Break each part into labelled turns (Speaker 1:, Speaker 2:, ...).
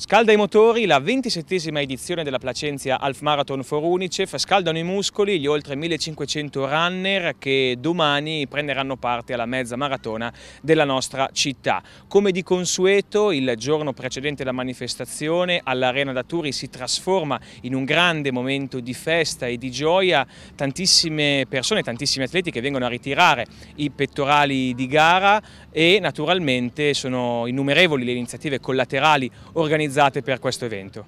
Speaker 1: Scalda i motori la 27esima edizione della Placenzia Half Marathon for Unicef, scaldano i muscoli gli oltre 1500 runner che domani prenderanno parte alla mezza maratona della nostra città. Come di consueto il giorno precedente la manifestazione all'Arena da Turi si trasforma in un grande momento di festa e di gioia, tantissime persone, tantissimi atleti che vengono a ritirare i pettorali di gara e naturalmente sono innumerevoli le iniziative collaterali organizzate organizzate per questo evento.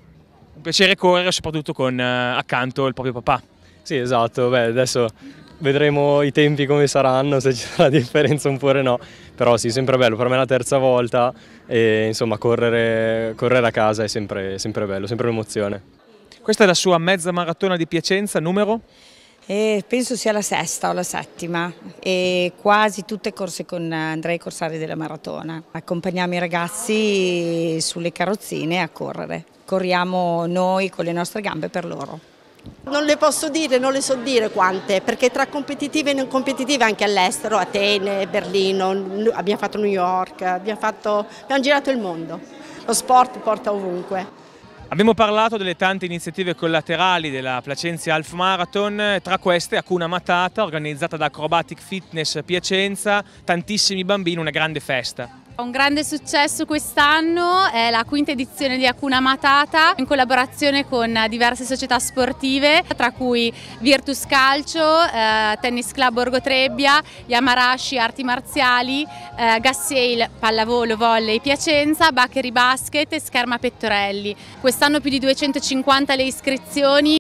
Speaker 2: Un piacere correre soprattutto con eh, accanto il proprio papà. Sì esatto, Beh, adesso vedremo i tempi come saranno, se ci sarà differenza oppure no, però sì, sempre bello, per me è la terza volta e insomma correre, correre a casa è sempre, sempre bello, sempre un'emozione. Questa è la sua mezza maratona di Piacenza,
Speaker 3: numero? Eh, penso sia la sesta o la settima e quasi tutte corse con Andrei Corsari della Maratona. Accompagniamo i ragazzi sulle carrozzine a correre. Corriamo noi con le nostre gambe per loro. Non le posso
Speaker 4: dire, non le so dire quante, perché tra competitive e non competitive anche all'estero, Atene, Berlino, abbiamo fatto New York, abbiamo, fatto, abbiamo girato il mondo. Lo sport porta ovunque.
Speaker 1: Abbiamo parlato delle tante iniziative collaterali della Placenza Half Marathon, tra queste Acuna Matata organizzata da Acrobatic Fitness Piacenza, tantissimi bambini, una grande festa.
Speaker 5: Un grande successo quest'anno è la quinta edizione di Acuna Matata in collaborazione con diverse società sportive tra cui Virtus Calcio, eh, Tennis Club Borgo Trebbia, Yamarashi Arti Marziali, eh, Gasseil Pallavolo, Volley Piacenza, Baccheri Basket e Scherma Pettorelli. Quest'anno più di 250 le iscrizioni